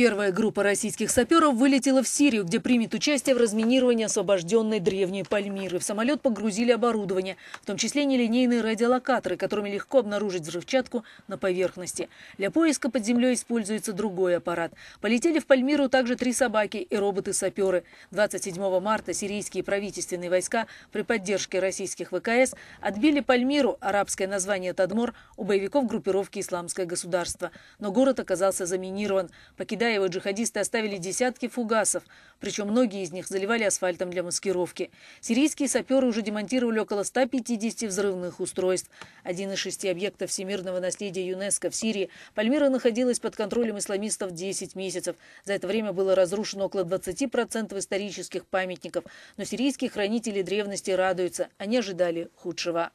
Первая группа российских саперов вылетела в Сирию, где примет участие в разминировании освобожденной древней Пальмиры. В самолет погрузили оборудование, в том числе нелинейные радиолокаторы, которыми легко обнаружить взрывчатку на поверхности. Для поиска под землей используется другой аппарат. Полетели в Пальмиру также три собаки и роботы-саперы. 27 марта сирийские правительственные войска при поддержке российских ВКС отбили Пальмиру, арабское название Тадмор, у боевиков группировки «Исламское государство». Но город оказался заминирован. Покидая Сараева джихадисты оставили десятки фугасов, причем многие из них заливали асфальтом для маскировки. Сирийские саперы уже демонтировали около 150 взрывных устройств. Один из шести объектов всемирного наследия ЮНЕСКО в Сирии Пальмира находилась под контролем исламистов 10 месяцев. За это время было разрушено около 20% исторических памятников. Но сирийские хранители древности радуются. Они ожидали худшего.